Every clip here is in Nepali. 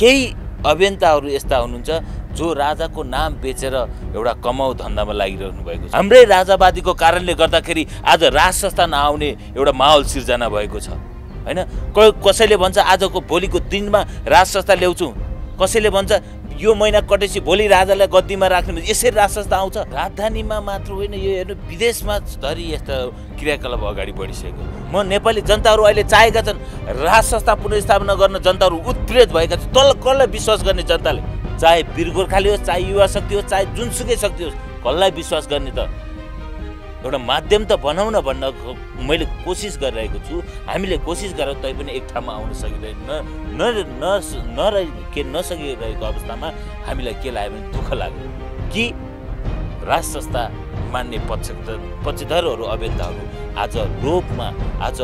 केही अभियन्ताहरू यस्ता हुनुहुन्छ जो राजाको नाम बेचेर एउटा कमाउ धन्दामा लागिरहनु भएको छ हाम्रै राजावादीको कारणले गर्दाखेरि आज राज संस्था नआउने एउटा माहौल सिर्जना भएको छ होइन कसैले भन्छ आजको भोलिको दिनमा राज संस्था ल्याउँछौँ कसैले भन्छ यो महिना कटेपछि भोलि राजालाई गद्दीमा राख्नु यसरी राजस्व आउँछ राजधानीमा मात्र होइन यो हेर्नु विदेशमा धरी यस्तो क्रियाकलाप अगाडि बढिसकेको म नेपाली जनताहरू अहिले चाहेका छन् राज पुनर्स्थापना गर्न जनताहरू उत्प्रेत भएका छन् तल कसलाई विश्वास गर्ने जनताले चाहे वीर गोर्खाले होस् चाहे युवा शक्ति होस् चाहे जुनसुकै शक्ति होस् कसलाई विश्वास गर्ने त एउटा माध्यम त बनाउन भन्न मैले कोसिस गरिरहेको छु हामीले कोसिस गरेर पनि एक ठाउँमा आउन सकिँदैन न नरहे के नसकिरहेको अवस्थामा हामीलाई के लाग्यो भने दुःख लाग्यो कि राज संस्था मान्ने पक्ष पक्षधरहरू अभियन्ताहरू आज लोकमा आज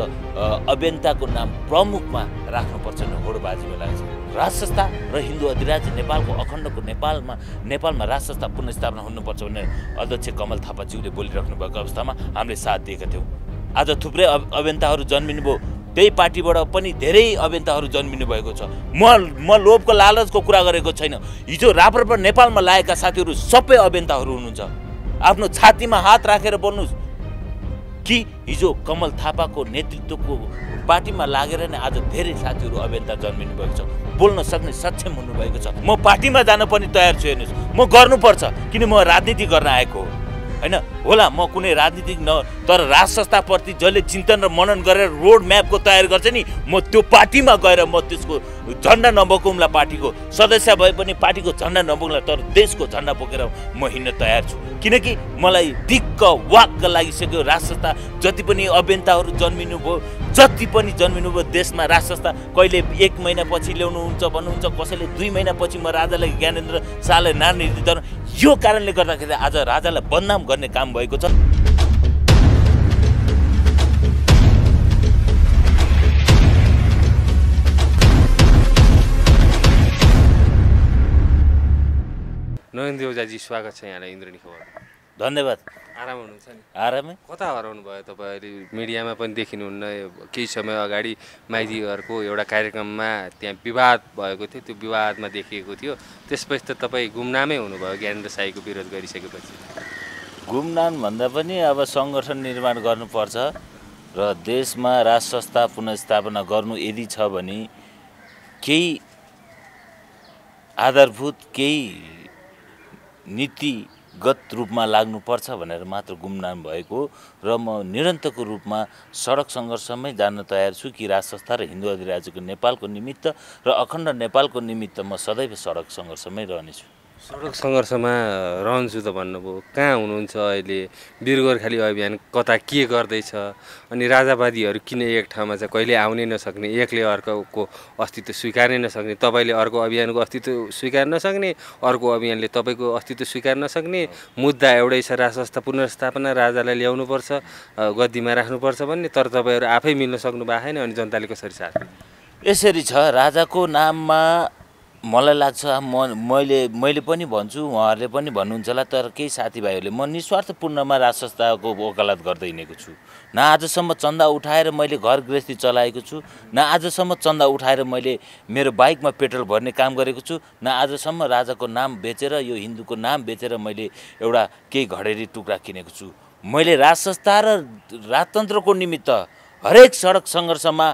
अभियन्ताको नाम प्रमुखमा राख्नुपर्छ होडबाजीमा लाग्छ राज संस्था र हिन्दू अधिराज्य नेपालको अखण्डको नेपालमा नेपालमा राज संस्था पुनर्स्थापना हुनुपर्छ भनेर अध्यक्ष कमल थापाज्यूले बोलिराख्नु भएको अवस्थामा हामीले साथ दिएका थियौँ आज थुप्रै अभियन्ताहरू जन्मिनुभयो त्यही पार्टीबाट पनि धेरै अभियन्ताहरू जन्मिनु भएको छ म म लोभको लालचको कुरा गरेको छैन हिजो राप्रपा नेपालमा लागेका साथीहरू सबै अभियन्ताहरू हुनुहुन्छ आफ्नो छातीमा हात राखेर बोल्नुहोस् कि हिजो कमल थापाको नेतृत्वको पार्टीमा लागेर नै आज धेरै साथीहरू अभियन्ता जन्मिनु भएको छ बोल्न सक्ने सक्षम हुनुभएको छ म पार्टीमा जान पनि तयार छु हेर्नुहोस् म गर्नुपर्छ किन म राजनीति गर्न आएको हो होइन होला म कुनै राजनीतिक न तर राज संस्थाप्रति जसले चिन्तन र मनन गरेर रोड म्यापको तयार गर्छ नि म त्यो पार्टीमा गएर म त्यसको झन्डा नबोकौँला पार्टीको सदस्य भए पनि पार्टीको झन्डा नबोक्ला तर देशको झन्डा बोकेर म हिँड्न तयार छु किनकि मलाई दिक्क वाक्क लागिसक्यो राज संस्था जति पनि अभियन्ताहरू जन्मिनु भयो जति पनि जन्मिनु भयो देशमा राज संस्था कहिले एक महिनापछि ल्याउनुहुन्छ भन्नुहुन्छ कसैले दुई महिनापछि म राजालाई ज्ञानेन्द्र शाहलाई नानी यो कारणले गर्दाखेरि आज राजालाई बदनाम गर्ने काम भएको छ नरेन्द्र देवजाजी स्वागत छ यहाँलाई इन्द्रणी खबर धन्यवाद आराम हुनुहुन्छ नि आरामै कता हराउनु भयो तपाईँ अहिले मिडियामा पनि देखिनुहुन्न केही समय अगाडि माइतीहरूको एउटा कार्यक्रममा त्यहाँ विवाद भएको थियो त्यो विवादमा देखिएको थियो त्यसपछि त तपाईँ गुमनामै हुनुभयो ज्ञानेन्द्र साईको विरोध गरिसकेपछि गुमनाम भन्दा पनि अब सङ्गठन निर्माण गर्नुपर्छ र देशमा राज संस्था पुनर्स्थापना गर्नु यदि छ भने केही आधारभूत केही नीति गत रूपमा लाग्नुपर्छ भनेर मात्र गुमनाम भएको र म निरन्तरको रूपमा सडक सङ्घर्षमै जान तयार छु कि राज संस्था र हिन्दू अधिराज्यको नेपालको निमित्त र अखण्ड नेपालको निमित्त म सदैव सडक सङ्घर्षमै रहनेछु सडक सङ्घर्षमा रहन्छु त भन्नुभयो कहाँ हुनुहुन्छ अहिले वीर अभियान कता के गर्दैछ अनि राजावादीहरू किन एक ठाउँमा चाहिँ कहिले आउनै नसक्ने एकले अर्कोको अस्तित्व स्वीकार्नै नसक्ने तपाईँले अर्को अभियानको अस्तित्व स्वीकार नसक्ने अर्को अभियानले तपाईँको अस्तित्व स्वीकार नसक्ने मुद्दा एउटै छ राज संस्था पुनर्स्थापना राजालाई ल्याउनुपर्छ गद्दीमा राख्नुपर्छ भन्ने तर तपाईँहरू आफै मिल्न सक्नु भएको छैन अनि जनताले कसरी साथ यसरी छ राजाको नाममा मलाई लाग्छ म मैले मैले पनि भन्छु उहाँहरूले पनि भन्नुहुन्छ होला तर केही साथीभाइहरूले म निस्वार्थपूर्णमा राज संस्थाको वकालत गर्दै हिँडेको छु न आजसम्म चन्दा उठाएर मैले घर गृहस्थी चलाएको छु न आजसम्म चन्दा उठाएर मैले मेरो बाइकमा पेट्रोल भर्ने काम गरेको छु न आजसम्म राजाको नाम बेचेर यो हिन्दूको नाम बेचेर मैले एउटा केही घडेरी टुक्रा किनेको छु मैले राज र राजतन्त्रको निमित्त हरेक सडक सङ्घर्षमा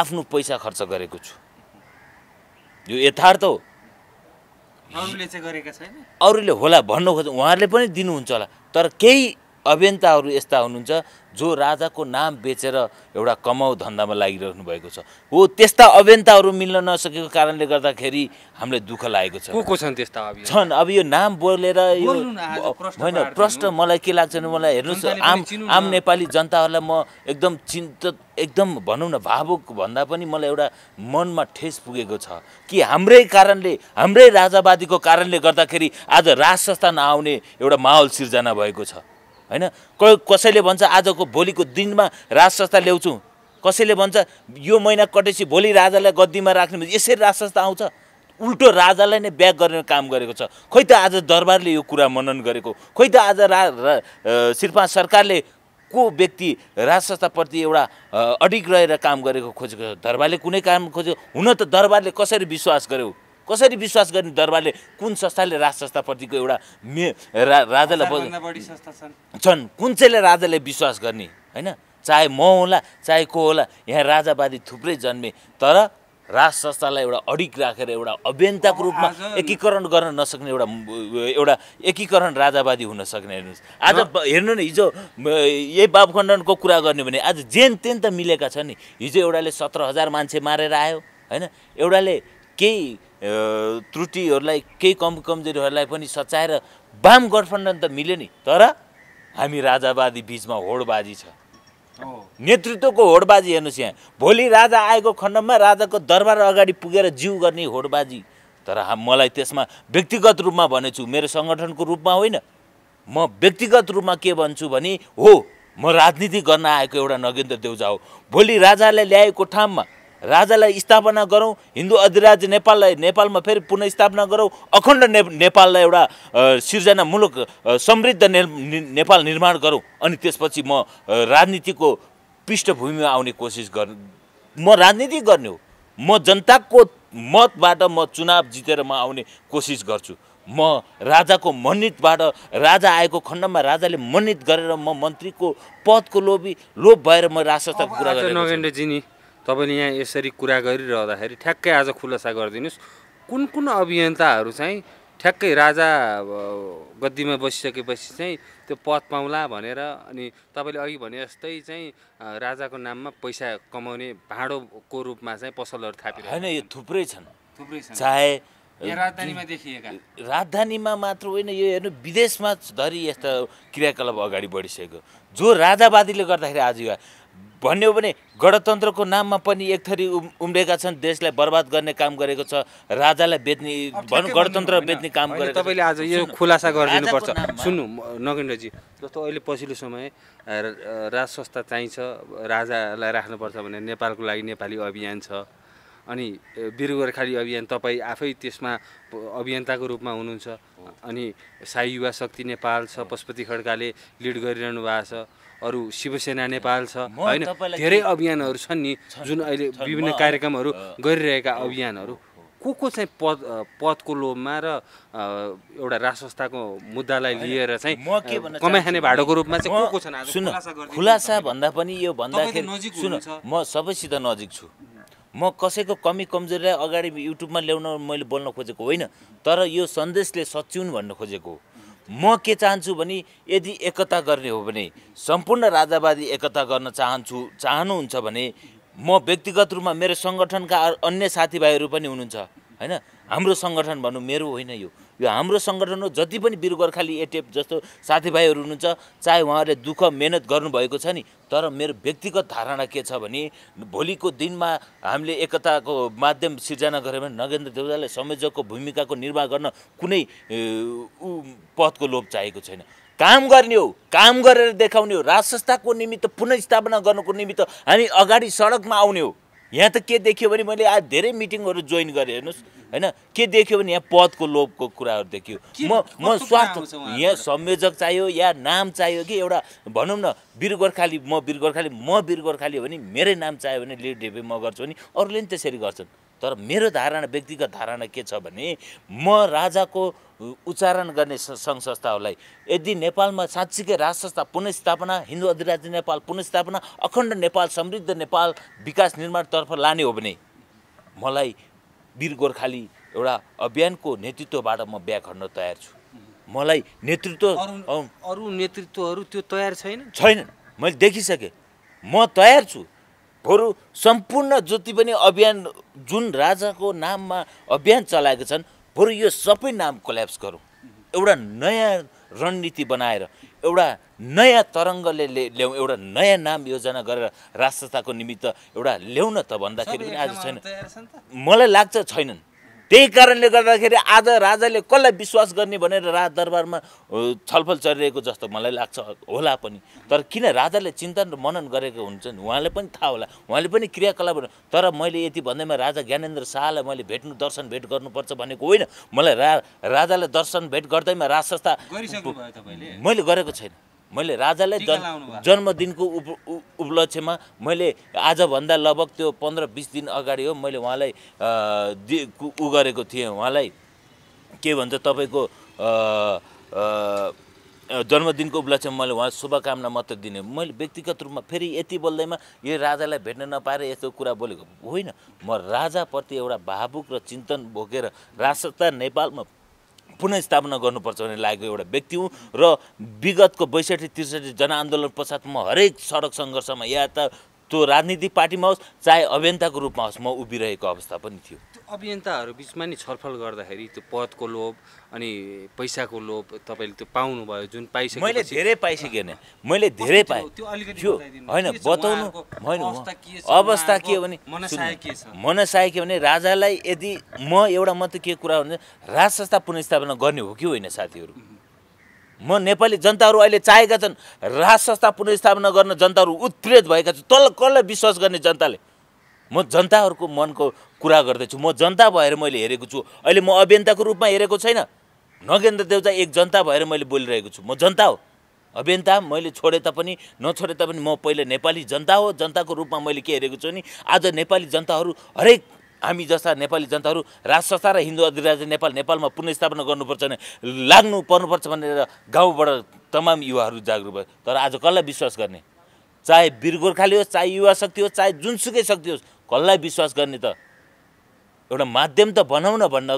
आफ्नो पैसा खर्च गरेको छु यो यथार्थ हो अरूले होला भन्नु खोज्छ उहाँहरूले पनि दिनुहुन्छ होला तर केही अभियन्ताहरू यस्ता हुनुहुन्छ जो राजाको नाम बेचेर एउटा कमाउ धन्दामा लागिरहनु भएको छ हो त्यस्ता अभियन्ताहरू मिल्न नसकेको कारणले गर्दाखेरि हामीलाई दुःख लागेको छ को को छन् त्यस्ता छन् अब यो नाम बोलेर यो होइन प्रश्न मलाई के लाग्छ भने मलाई हेर्नुहोस् आम आम नेपाली जनताहरूलाई म एकदम चिन्तित एकदम भनौँ न भावुक भन्दा पनि मलाई एउटा मनमा ठेस पुगेको छ कि हाम्रै कारणले हाम्रै राजावादीको कारणले गर्दाखेरि आज राज संस्था नआउने एउटा माहौल सिर्जना भएको छ होइन कसैले भन्छ आजको भोलिको दिनमा राज संस्था ल्याउँछौँ कसैले भन्छ यो महिना कटेपछि भोलि राजालाई गद्दीमा राख्ने यसरी राज संस्था आउँछ उल्टो राजालाई नै ब्याक गर्ने काम गरेको छ खोइ त आज दरबारले यो कुरा मनन गरेको खोइ त आज रा, शिर्पा सरकारले को व्यक्ति राज संस्थाप्रति एउटा अडिग रहेर काम गरेको खोजेको छ दरबारले कुनै काम खोज्यो हुन त दरबारले कसरी विश्वास गर्यो कसरी विश्वास गर्ने दरबारले कुन संस्थाले राज संस्थाप्रतिको एउटा मे रा राजालाई छन् कुन चाहिँले राजाले विश्वास गर्ने होइन चाहे म होला चाहे को होला यहाँ राजावादी थुप्रै जन्मे तर राज संस्थालाई एउटा अडिक राखेर एउटा अभियन्ताको रूपमा एकीकरण गर्न नसक्ने एउटा एउटा एकीकरण राजावादी हुन सक्ने हेर्नुहोस् आज हेर्नु न हिजो यही बाबखण्डनको कुरा गर्ने भने आज जेन तेन त मिलेका छन् नि हिजो एउटाले सत्र हजार मान्छे मारेर आयो होइन एउटाले केही त्रुटिहरूलाई केही कम कमजोरीहरूलाई पनि सचाएर वाम गठबन्धन त मिल्यो नि तर हामी राजावादी बिचमा होडबाजी छ नेतृत्वको होडबाजी हेर्नुहोस् यहाँ भोलि राजा आएको खण्डमा राजाको दरबार अगाडि पुगेर जिउ गर्ने होडबाजी तर मलाई त्यसमा व्यक्तिगत रूपमा भनेछु मेरो सङ्गठनको रूपमा होइन म व्यक्तिगत रूपमा के भन्छु भने हो म राजनीति गर्न आएको एउटा नगेन्द्र देउजा हो भोलि राजाले ल्याएको ठाउँमा राजालाई स्थापना गरौँ हिन्दू अधिराज्य नेपाललाई नेपालमा फेरि पुनस्थापना गरौँ अखण्ड ने नेपाललाई एउटा सिर्जनामूलक समृद्ध ने, नेपाल निर्माण गरौँ अनि त्यसपछि म राजनीतिको पृष्ठभूमिमा आउने कोसिस गर् म राजनीति गर्ने हो म जनताको मतबाट म चुनाव जितेर म आउने कोसिस गर्छु म राजाको मनितबाट राजा आएको खण्डमा राजाले मनित गरेर म मन्त्रीको पदको लोभी लोभ भएर म राजसंस्थाको कुरा गर्छु नगेन्द्रजी नि तपाईँले यहाँ यसरी कुरा गरिरहँदाखेरि ठ्याक्कै आज खुलासा गरिदिनुहोस् कुन कुन अभियन्ताहरू चाहिँ ठ्याक्कै राजा गद्दीमा बसिसकेपछि चाहिँ त्यो पद पाउँला भनेर अनि तपाईँले अघि भने जस्तै चाहिँ राजाको नाममा पैसा कमाउने भाँडोको रूपमा चाहिँ पसलहरू थाप्यो होइन यो थुप्रै छन् थुप्रै छन् चाहे राजधानीमा देखिएका राजधानीमा मात्र होइन यो हेर्नु विदेशमा धरि यस्ता क्रियाकलाप अगाडि बढिसकेको जो राजावादीले गर्दाखेरि आज युवा भन्ने भने गणतन्त्रको नाममा पनि एक थरी उम्रेका छन् देशलाई बर्बाद गर्ने काम गरेको छ राजालाई बेच्ने भन्नु गणतन्त्र बेच्ने काम गरेको तपाईँले आज यो खुलासा गरिदिनुपर्छ सुन्नु नगेन्द्रजी जस्तो अहिले पछिल्लो समय राज संस्था चाहिन्छ राजालाई राख्नुपर्छ भने नेपालको लागि नेपाली अभियान छ अनि वीर गोर्खाली अभियान तपाईँ आफै त्यसमा अभियन्ताको रूपमा हुनुहुन्छ अनि साई युवा शक्ति नेपाल छ पशुपति खड्काले लिड गरिरहनु भएको छ अरू शिवसेना नेपाल छ होइन धेरै अभियानहरू छन् नि जुन अहिले विभिन्न कार्यक्रमहरू गरिरहेका अभियानहरू को को चाहिँ पद पदको लोभमा र एउटा राज मुद्दालाई लिएर चाहिँ कमाइ खाने भाडोको रूपमा चाहिँ को को छन् सुन खुलासा भन्दा पनि यो भन्दाखेरि सुन म सबैसित नजिक छु म कसैको कमी कमजोरीलाई अगाडि युट्युबमा ल्याउन मैले बोल्न खोजेको होइन तर यो सन्देशले सच्याउनु भन्न खोजेको हो म के चाहन्छु भने यदि एकता गर्ने हो भने सम्पूर्ण राजावादी एकता गर्न चाहन्छु चाहनुहुन्छ भने म व्यक्तिगत रूपमा मेरो सङ्गठनका अन्य साथीभाइहरू पनि हुनुहुन्छ होइन हाम्रो सङ्गठन भनौँ मेरो होइन यो यो हाम्रो सङ्गठन हो जति पनि वीर गोर्खाली एटेप जस्तो साथीभाइहरू हुनुहुन्छ चाहे उहाँहरूले दुःख मेहनत गर्नुभएको छ नि तर मेरो व्यक्तिगत धारणा के छ भने भोलिको दिनमा हामीले एकताको माध्यम सिर्जना गऱ्यो भने नगेन्द्र देउजालाई संयोजकको भूमिकाको निर्वाह गर्न कुनै पदको लोभ चाहिएको छैन काम गर्ने हो काम गरेर देखाउने हो राज संस्थाको निमित्त स्थापना गर्नुको निमित्त हामी अगाडि सडकमा आउने हो यहाँ त के देखियो भने मैले आज धेरै मिटिङहरू जोइन गरेँ हेर्नुहोस् होइन के देखियो भने यहाँ पदको लोभको कुराहरू देखियो म म स्वास्थ्य यहाँ संयोजक चाहियो या नाम चाहियो कि एउटा भनौँ न वीर गोर्खाली म वीर गोर्खाली म वीर गोर्खाली हो भने मेरै नाम चाहियो भने लिड डेपे म गर्छु भने अरूले पनि त्यसरी गर्छन् तर मेरो धारणा व्यक्तिगत धारणा के छ भने म राजाको उच्चारण गर्ने सङ्घ संस्थाहरूलाई यदि नेपालमा साँच्चीकै राज संस्था पुनस्थापना हिन्दू अधिराज्य नेपाल पुनस्थापना अखण्ड नेपाल समृद्ध नेपाल विकास निर्माणतर्फ लाने हो भने मलाई वीर गोर्खाली एउटा अभियानको नेतृत्वबाट म बिहा खड्न तयार छु मलाई नेतृत्व अरू नेतृत्वहरू त्यो तयार छैन छैनन् मैले देखिसकेँ म तयार छु बरु सम्पूर्ण जति पनि अभियान जुन राजाको नाममा अभियान चलाएका छन् बरु यो सबै नाम कोल्याप्स गरौँ एउटा नयाँ रणनीति बनाएर एउटा नयाँ तरङ्गले ल्याउँ एउटा नयाँ नाम योजना गरेर राष्ट्रताको निमित्त एउटा ल्याउन त भन्दाखेरि पनि आज छैन मलाई लाग्छ छैनन् त्यही कारणले गर्दाखेरि आज राजाले कसलाई विश्वास गर्ने भनेर राजदरबारमा छलफल चलिरहेको जस्तो मलाई लाग्छ होला पनि तर किन राजाले चिन्तन र मनन गरेको हुन्छन् उहाँले पनि थाहा होला उहाँले पनि क्रियाकलाप तर मैले यति भन्दैमा राजा ज्ञानेन्द्र शाहलाई मैले भेट्नु दर्शन भेट गर्नुपर्छ भनेको होइन मलाई रा राजालाई दर्शन भेट गर्दैमा राज संस्था मैले गरेको छैन मैले राजालाई जन् जन्मदिनको उप उपलक्ष्यमा मैले आजभन्दा लगभग त्यो पन्ध्र बिस दिन अगाडि हो मैले उहाँलाई उ गरेको थिएँ उहाँलाई के भन्छ तपाईँको जन्मदिनको उपलक्ष्यमा मैले उहाँ शुभकामना मात्र दिने मैले व्यक्तिगत रूपमा फेरि यति बोल्दैमा यो राजालाई भेट्न नपाएर यस्तो कुरा बोलेको होइन म राजाप्रति एउटा भावुक र चिन्तन बोकेर राष्ट्रता नेपालमा स्थापना गर्नुपर्छ भन्ने लागेको एउटा व्यक्ति हुँ र विगतको बैसठी त्रिसठी जनआन्दोलन पश्चात म हरेक सडक सङ्घर्षमा या त त्यो राजनीतिक पार्टीमा होस् चाहे अभियन्ताको रूपमा होस् म उभिरहेको अवस्था पनि थियो त्यो अभियन्ताहरू बिचमा नि छलफल गर्दाखेरि त्यो पदको लोभ अनि पैसाको लोभ तपाईँले त्यो पाउनुभयो जुन पाइसक्यो मैले धेरै पाइसकेन मैले धेरै पाएँ त्यो होइन बताउनु होइन अवस्था के हो भने मनसाय के भने राजालाई यदि म एउटा मात्रै के कुरा भन्छ भने राज संस्था पुनर्स्थापना गर्ने हो कि होइन साथीहरू म नेपाली जनताहरू अहिले चाहेका छन् राज संस्था पुनर्स्थापना गर्न जनताहरू उत्प्रेत भएका छन् तल कसलाई विश्वास गर्ने जनताले म जनताहरूको मनको कुरा गर्दैछु म जनता भएर मैले हेरेको छु अहिले म अभियन्ताको रूपमा हेरेको छैन नगेन्द्र देउजा एक जनता भएर मैले बोलिरहेको छु म जनता हो अभियन्ता मैले छोडे तापनि नछोडे तापनि म पहिले नेपाली जनता हो जनताको रूपमा मैले के हेरेको छु भने आज नेपाली जनताहरू हरेक हामी जस्ता नेपाली जनताहरू राज संस्था र हिन्दू अधिराज्य नेपाल नेपालमा पुनस्थापना गर्नुपर्छ भने लाग्नु पर्नुपर्छ भनेर गाउँबाट तमाम युवाहरू जागरुक भयो तर आज कसलाई विश्वास गर्ने चाहे वीर गोर्खाले होस् चाहे युवा शक्ति होस् चाहे जुनसुकै शक्ति होस् कसलाई विश्वास गर्ने त एउटा माध्यम त बनाउन भन्न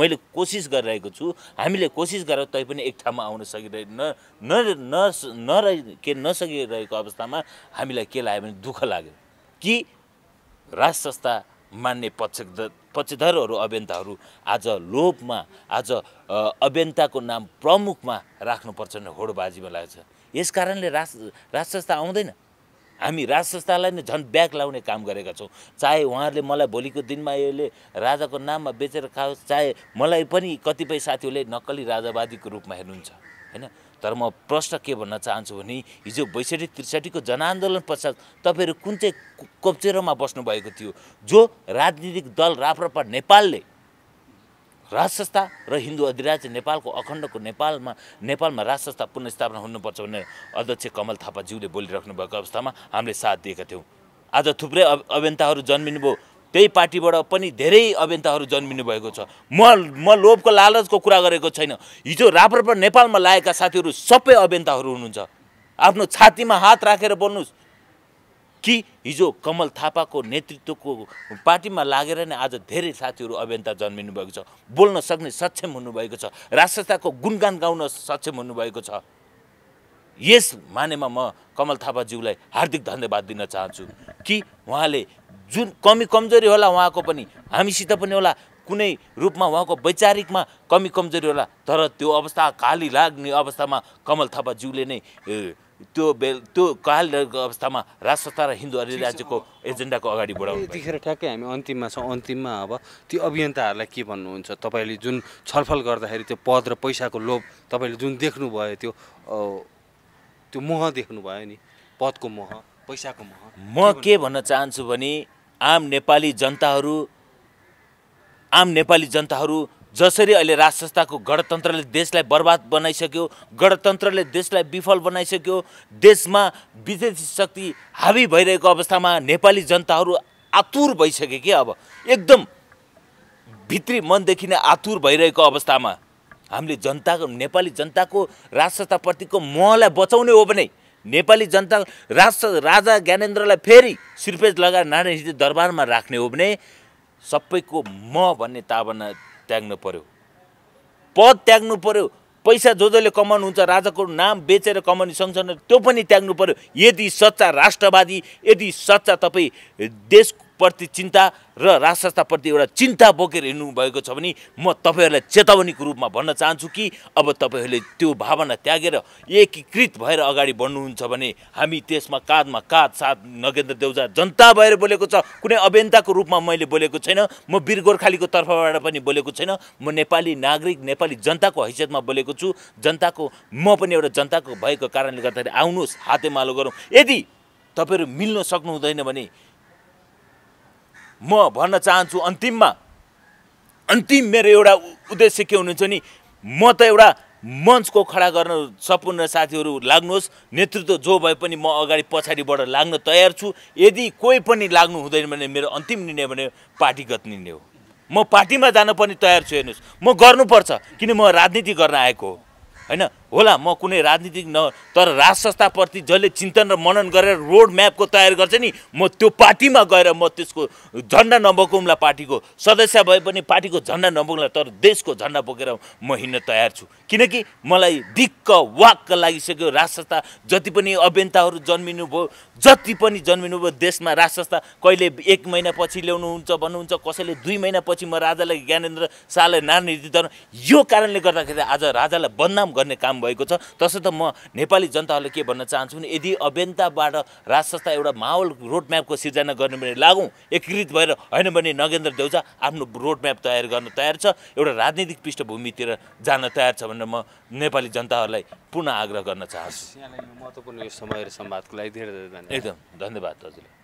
मैले कोसिस गरिरहेको छु हामीले कोसिस गरेर पनि एक ठाउँमा आउन सकिरहे न न न के नसकिरहेको अवस्थामा हामीलाई के लाग्यो भने दुःख लाग्यो कि राज संस्था मान्ने पक्ष पक्षधरहरू अभियन्ताहरू आज लोभमा आज अभियन्ताको नाम प्रमुखमा राख्नुपर्छ भन्ने होडबाजीमा लाग्छ यस कारणले राज राज संस्था आउँदैन हामी राज संस्थालाई नै झन् ब्याग लाउने काम गरेका छौँ चाहे उहाँहरूले मलाई भोलिको दिनमा यसले राजाको नाममा बेचेर खाओस् चाहे मलाई पनि कतिपय साथीहरूले नक्कली राजावादीको रूपमा हेर्नुहुन्छ होइन तर म प्रश्न के भन्न चाहन्छु भने हिजो बैसठी त्रिसठीको जनआन्दोलन पश्चात तपाईँहरू कुन चाहिँ कोप्चेरोमा बस्नुभएको थियो जो राजनीतिक दल राप्रपा नेपालले राज संस्था र हिन्दू अधिराज्य नेपालको अखण्डको नेपालमा नेपालमा राज संस्था पुनर्स्थापना हुनुपर्छ भनेर अध्यक्ष कमल थापाज्यूले बोलिराख्नु भएको अवस्थामा हामीले साथ दिएका थियौँ आज थुप्रै अभियन्ताहरू जन्मिनुभयो त्यही पार्टीबाट पनि धेरै अभियन्ताहरू जन्मिनु भएको छ म म लोभको लालचको कुरा गरेको छैन हिजो राप्रपा नेपालमा लागेका साथीहरू सबै अभियन्ताहरू हुनुहुन्छ आफ्नो छातीमा हात राखेर बोल्नुहोस् कि हिजो कमल थापाको नेतृत्वको पार्टीमा लागेर नै आज धेरै साथीहरू अभियन्ता जन्मिनु भएको छ बोल्न सक्ने सक्षम हुनुभएको छ राष्ट्रताको गुणगान गाउन सक्षम हुनुभएको छ यस मानेमा म कमल थापाज्यूलाई हार्दिक धन्यवाद दिन चाहन्छु कि उहाँले जुन कमी कमजोरी होला उहाँको पनि हामीसित पनि होला कुनै रूपमा उहाँको वैचारिकमा कमी कमजोरी होला तर त्यो अवस्था काली लाग्ने अवस्थामा कमल थापाज्यूले नै त्यो बेल त्यो काल अवस्थामा राजसत्ता र हिन्दू अर्य राज्यको एजेन्डाको अगाडि बढाउनु यतिखेर ठ्याक्कै हामी अन्तिममा छौँ अन्तिममा अब ती अभियन्ताहरूलाई के भन्नुहुन्छ तपाईँले जुन छलफल गर्दाखेरि त्यो पद र पैसाको लोभ तपाईँले जुन देख्नुभयो त्यो त्यो मोह देख्नु भयो नि पदको मोह पैसाको मोह म के भन्न चाहन्छु भने आम नेपाली जनताहरू आम नेपाली जनताहरू जसरी अहिले राज संस्थाको गणतन्त्रले देशलाई बर्बाद बनाइसक्यो गणतन्त्रले देशलाई विफल बनाइसक्यो देशमा विदेशी शक्ति हावी भइरहेको अवस्थामा नेपाली जनताहरू आतुर भइसक्यो कि अब एकदम भित्री मनदेखि नै आतुर भइरहेको अवस्थामा हामीले जनताको नेपाली जनताको राजसत्ताप्रतिको महलाई बचाउने हो भने नेपाली जनता राष्ट्र राजा ज्ञानेन्द्रलाई फेरि सिर्फेज लगाएर नारायण दरबारमा राख्ने हो भने सबैको म भन्ने तावना त्याग्नु पर्यो पद त्याग्नु पर्यो पैसा जो जसले हुन्छ राजाको नाम बेचेर कमाउने सँगसँगै त्यो पनि त्याग्नु पर्यो यदि सच्चा राष्ट्रवादी यदि सच्चा तपाईँ देश प्रति चिन्ता र राज संस्थाप्रति एउटा चिन्ता बोकेर हिँड्नुभएको छ भने म तपाईँहरूलाई चेतावनीको रूपमा भन्न चाहन्छु कि अब तपाईँहरूले त्यो भावना त्यागेर एकीकृत भएर अगाडि बढ्नुहुन्छ भने हामी त्यसमा काँधमा काँध साथ नगेन्द्र देउजा जनता भएर बोलेको छ कुनै अभियन्ताको रूपमा मैले बोलेको छैन म वीर गोर्खालीको तर्फबाट पनि बोलेको छैन म नेपाली नागरिक नेपाली जनताको हैसियतमा बोलेको छु जनताको म पनि एउटा जनताको भएको कारणले गर्दाखेरि आउनुहोस् हातेमालो गरौँ यदि तपाईँहरू मिल्न सक्नु भने म भन्न चाहन्छु अन्तिममा अन्तिम मेरो एउटा उद्देश्य के हुनुहुन्छ नि म त एउटा मञ्चको खडा गर्न सपूर्ण साथीहरू लाग्नुहोस् नेतृत्व जो भए पनि म अगाडि पछाडिबाट लाग्न तयार छु यदि कोही पनि लाग्नु हुँदैन भने मेरो अन्तिम निर्णय भने पार्टीगत निर्णय हो म पार्टीमा जान पनि तयार छु हेर्नुहोस् म गर्नुपर्छ किन म राजनीति गर्न आएको हो होइन होला म कुनै राजनीतिक न तर राज संस्थाप्रति जसले चिन्तन र मनन गरेर रोड म्यापको तयार गर्छ नि म त्यो पार्टीमा गएर म त्यसको झन्डा नबोकौँला पार्टीको सदस्य भए पनि पार्टीको झन्डा नबोक्ला तर देशको झन्डा बोकेर म हिँड्न तयार छु किनकि मलाई दिक्क वाक्क लागिसक्यो राज संस्था जति पनि अभियन्ताहरू जन्मिनु भयो जति पनि जन्मिनु भयो देशमा राज संस्था कहिले एक महिनापछि ल्याउनुहुन्छ भन्नुहुन्छ कसैले दुई महिनापछि म राजालाई ज्ञानेन्द्र शाहलाई नारायण यो कारणले गर्दाखेरि आज राजालाई बदनाम गर्ने काम भएको छ तसर्थ म नेपाली जनताहरूलाई के भन्न चाहन्छु भने यदि अभियन्ताबाट राज संस्था एउटा माहौल रोडम्यापको सिर्जना गर्ने भने लागौँ एकीकृत भएर होइन भने नगेन्द्र देउजा आफ्नो रोडम्याप तयार गर्न तयार छ एउटा राजनीतिक पृष्ठभूमितिर जान तयार छ भनेर म नेपाली जनताहरूलाई पुनः आग्रह गर्न चाहन्छु महत्त्वपूर्ण यो समय र संवादको लागि धेरै धेरै धन्यवाद एकदम धन्यवाद हजुर